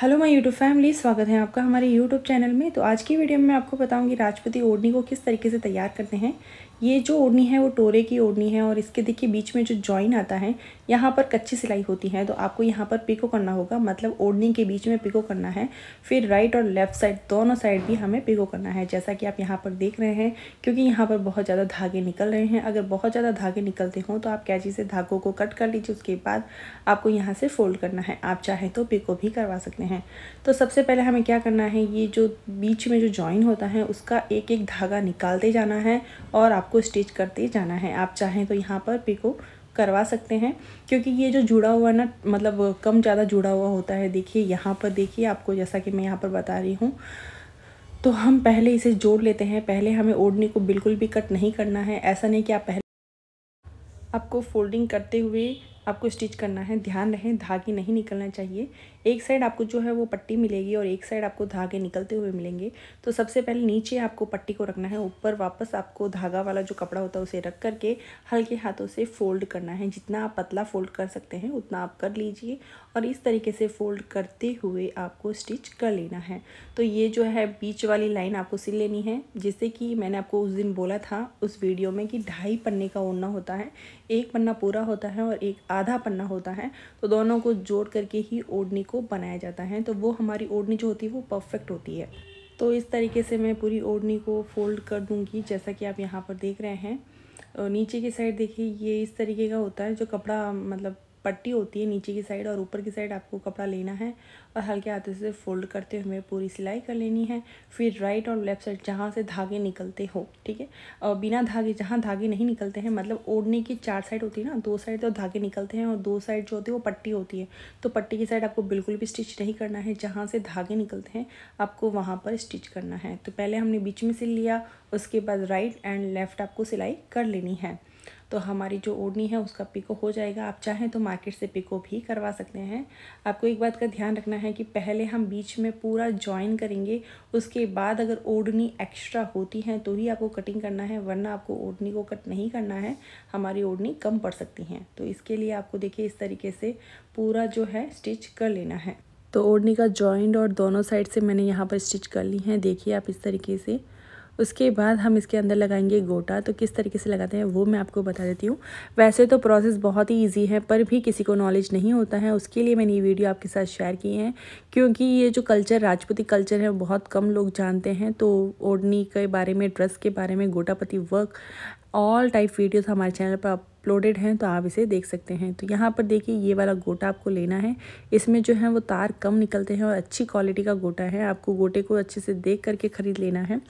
hello my YouTube family स्वागत है आपका हमारे यूट्यूब चैनल में तो आज की वीडियो में मैं आपको बताऊंगी राजपति ओढ़नी को किस तरीके से तैयार करते हैं ये जो ओढ़नी है वो टोरे की ओढ़नी है और इसके देखिए बीच में जो जॉइन आता है यहाँ पर कच्ची सिलाई होती है तो आपको यहाँ पर पिको करना होगा मतलब ओढ़नी के बीच में पिको करना है फिर राइट और लेफ़्ट साइड दोनों साइड भी हमें पिको करना है जैसा कि आप यहाँ पर देख रहे हैं क्योंकि यहाँ पर बहुत ज़्यादा धागे निकल रहे हैं अगर बहुत ज़्यादा धागे निकलते हों तो आप कैची से धागों को कट कर लीजिए उसके बाद आपको यहाँ से फोल्ड करना है आप चाहें तो पिको भी करवा सकते सकते हैं तो सबसे पहले हमें क्या करना है ये जो बीच में जो जॉइन होता है उसका एक एक धागा निकालते जाना है और आपको स्टिच करते जाना है आप चाहें तो यहाँ पर पिको करवा सकते हैं क्योंकि ये जो जुड़ा हुआ ना मतलब कम ज़्यादा जुड़ा हुआ होता है देखिए यहाँ पर देखिए आपको जैसा कि मैं यहाँ पर बता रही हूँ तो हम पहले इसे जोड़ लेते हैं पहले हमें ओढ़ने को बिल्कुल भी कट नहीं करना है ऐसा नहीं कि आप पहले आपको फोल्डिंग करते हुए आपको स्टिच करना है ध्यान रहे धागे नहीं निकलना चाहिए एक साइड आपको जो है वो पट्टी मिलेगी और एक साइड आपको धागे निकलते हुए मिलेंगे तो सबसे पहले नीचे आपको पट्टी को रखना है ऊपर वापस आपको धागा वाला जो कपड़ा होता है उसे रख करके हल्के हाथों से फोल्ड करना है जितना आप पतला फोल्ड कर सकते हैं उतना आप कर लीजिए और इस तरीके से फोल्ड करते हुए आपको स्टिच कर लेना है तो ये जो है बीच वाली लाइन आपको सिल लेनी है जैसे कि मैंने आपको उस दिन बोला था उस वीडियो में कि ढाई पन्ने का ओढ़ना होता है एक पन्ना पूरा होता है और एक आधा पन्ना होता है तो दोनों को जोड़ करके ही ओढ़नी को बनाया जाता है तो वो हमारी ओढ़नी जो होती है वो परफेक्ट होती है तो इस तरीके से मैं पूरी ओढ़नी को फोल्ड कर दूँगी जैसा कि आप यहाँ पर देख रहे हैं नीचे की साइड देखिए ये इस तरीके का होता है जो कपड़ा मतलब पट्टी होती है नीचे की साइड और ऊपर की साइड आपको कपड़ा लेना है और हल्के हाथों से फोल्ड करते हुए पूरी सिलाई कर लेनी है फिर राइट और लेफ्ट साइड जहाँ से धागे निकलते हो ठीक है और बिना धागे जहाँ धागे नहीं निकलते हैं मतलब ओढ़ने की चार साइड होती है ना दो साइड तो धागे निकलते हैं और दो साइड जो होती है वो पट्टी होती है तो पट्टी की साइड आपको बिल्कुल भी स्टिच नहीं करना है जहाँ से धागे निकलते हैं आपको वहाँ पर स्टिच करना है तो पहले हमने बीच में सिल लिया उसके बाद राइट एंड लेफ़्ट आपको सिलाई कर लेनी है तो हमारी जो ओढ़नी है उसका पिको हो जाएगा आप चाहें तो मार्केट से पिको भी करवा सकते हैं आपको एक बात का ध्यान रखना है कि पहले हम बीच में पूरा ज्वाइन करेंगे उसके बाद अगर ओढ़नी एक्स्ट्रा होती है तो ही आपको कटिंग करना है वरना आपको ओढ़नी को कट नहीं करना है हमारी ओढ़नी कम पड़ सकती हैं तो इसके लिए आपको देखिए इस तरीके से पूरा जो है स्टिच कर लेना है तो ओढ़नी का जॉइंट और दोनों साइड से मैंने यहाँ पर स्टिच कर ली है देखिए आप इस तरीके से उसके बाद हम इसके अंदर लगाएंगे गोटा तो किस तरीके से लगाते हैं वो मैं आपको बता देती हूँ वैसे तो प्रोसेस बहुत ही ईजी है पर भी किसी को नॉलेज नहीं होता है उसके लिए मैंने ये वीडियो आपके साथ शेयर की है क्योंकि ये जो कल्चर राजपूती कल्चर है बहुत कम लोग जानते हैं तो ओढ़नी के बारे में ड्रेस के बारे में gotapatti work all type videos हमारे चैनल पर अपलोडेड हैं तो आप इसे देख सकते हैं तो यहाँ पर देखिए ये वाला गोटा आपको लेना है इसमें जो है वो तार कम निकलते हैं और अच्छी क्वालिटी का गोटा है आपको गोटे को अच्छे से देख करके ख़रीद लेना है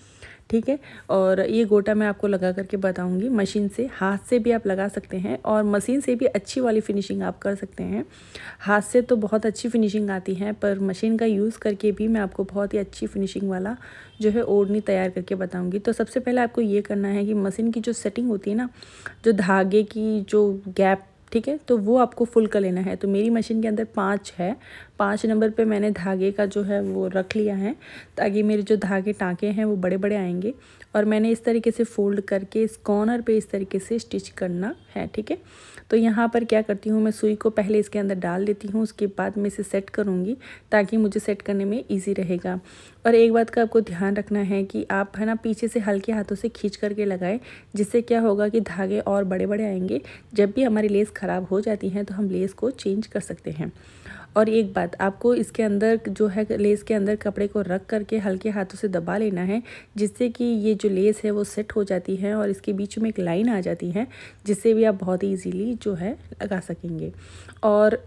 ठीक है और ये गोटा मैं आपको लगा करके बताऊंगी मशीन से हाथ से भी आप लगा सकते हैं और मशीन से भी अच्छी वाली फिनिशिंग आप कर सकते हैं हाथ से तो बहुत अच्छी फिनिशिंग आती है पर मशीन का यूज़ करके भी मैं आपको बहुत ही अच्छी फिनिशिंग वाला जो है ओढ़नी तैयार करके बताऊंगी तो सबसे पहले आपको ये करना है कि मशीन की जो सेटिंग होती है ना जो धागे की जो गैप ठीक है तो वो आपको फुल कर लेना है तो मेरी मशीन के अंदर पाँच है पाँच नंबर पे मैंने धागे का जो है वो रख लिया है ताकि मेरे जो धागे टाँके हैं वो बड़े बड़े आएंगे और मैंने इस तरीके से फोल्ड करके इस कॉर्नर पे इस तरीके से स्टिच करना है ठीक है तो यहाँ पर क्या करती हूँ मैं सुई को पहले इसके अंदर डाल देती हूँ उसके बाद मैं इसे सेट करूँगी ताकि मुझे सेट करने में ईजी रहेगा और एक बात का आपको ध्यान रखना है कि आप है ना पीछे से हल्के हाथों से खींच करके लगाएं जिससे क्या होगा कि धागे और बड़े बड़े आएंगे जब भी हमारी लेस ख़राब हो जाती हैं तो हम लेस को चेंज कर सकते हैं और एक बात आपको इसके अंदर जो है लेस के अंदर कपड़े को रख करके हल्के हाथों से दबा लेना है जिससे कि ये जो लेस है वो सेट हो जाती है और इसके बीच में एक लाइन आ जाती है जिससे भी आप बहुत ईजीली जो है लगा सकेंगे और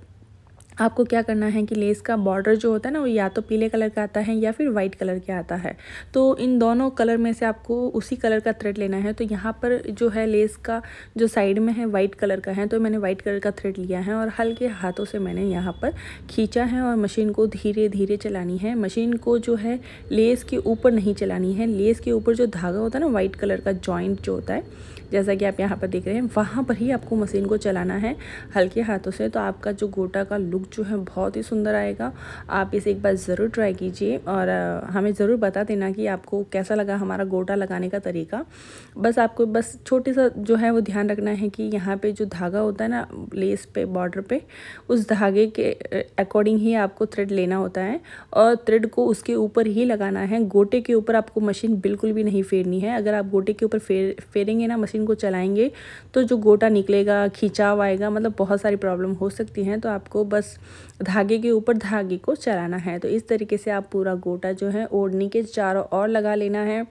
आपको क्या करना है कि लेस का बॉर्डर जो होता है ना वो या तो पीले कलर का आता है या फिर वाइट कलर के आता है तो इन दोनों कलर में से आपको उसी कलर का थ्रेड लेना है तो यहाँ पर जो है लेस का जो साइड में है वाइट कलर का है तो मैंने वाइट कलर का थ्रेड लिया है और हल्के हाथों से मैंने यहाँ पर खींचा है और मशीन को धीरे धीरे चलानी है मशीन को जो है लेस के ऊपर नहीं चलानी है लेस के ऊपर जो धागा होता है ना वाइट कलर का जॉइंट जो होता है जैसा कि आप यहाँ पर देख रहे हैं वहाँ पर ही आपको मशीन को चलाना है हल्के हाथों से तो आपका जो गोटा का लुक लुक जो है बहुत ही सुंदर आएगा आप इसे एक बार ज़रूर ट्राई कीजिए और हमें ज़रूर बता देना कि आपको कैसा लगा हमारा गोटा लगाने का तरीका बस आपको बस छोटे सा जो है वो ध्यान रखना है कि यहाँ पे जो धागा होता है ना लेस पे बॉर्डर पे उस धागे के अकॉर्डिंग ही आपको थ्रेड लेना होता है और थ्रेड को उसके ऊपर ही लगाना है गोटे के ऊपर आपको मशीन बिल्कुल भी नहीं फेरनी है अगर आप गोटे के ऊपर फेर फेरेंगे ना मशीन को चलाएंगे तो जो गोटा निकलेगा खिंचाव आएगा मतलब बहुत सारी प्रॉब्लम हो सकती हैं तो आपको बस धागे के ऊपर धागे को चलाना है तो इस तरीके से आप पूरा गोटा जो है ओढ़नी के चारों ओर लगा लेना है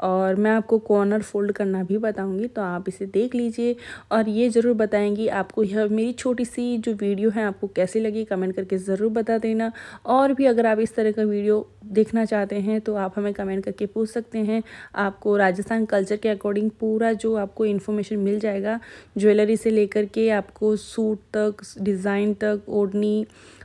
और मैं आपको कॉर्नर फोल्ड करना भी बताऊँगी तो आप इसे देख लीजिए और ये ज़रूर बताएंगी आपको यह मेरी छोटी सी जो वीडियो है आपको कैसी लगी कमेंट करके ज़रूर बता देना और भी अगर आप इस तरह का वीडियो देखना चाहते हैं तो आप हमें कमेंट करके पूछ सकते हैं आपको राजस्थान कल्चर के अकॉर्डिंग पूरा जो आपको इन्फॉर्मेशन मिल जाएगा ज्वेलरी से लेकर के आपको सूट तक डिज़ाइन तक ओढ़नी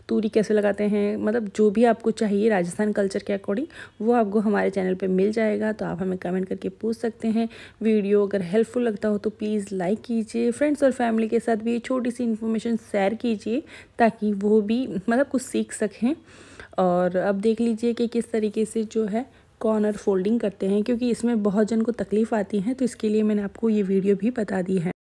तूरी कैसे लगाते हैं मतलब जो भी आपको चाहिए राजस्थान कल्चर के अकॉर्डिंग वो आपको हमारे चैनल पर मिल जाएगा तो आप हमें कमेंट करके पूछ सकते हैं वीडियो अगर हेल्पफुल लगता हो तो प्लीज़ लाइक कीजिए फ्रेंड्स और फैमिली के साथ भी ये छोटी सी इन्फॉर्मेशन शेयर कीजिए ताकि वो भी मतलब कुछ सीख सकें और अब देख लीजिए कि किस तरीके से जो है कॉर्नर फोल्डिंग करते हैं क्योंकि इसमें बहुत जन को तकलीफ़ आती है तो इसके लिए मैंने आपको ये वीडियो भी बता दी है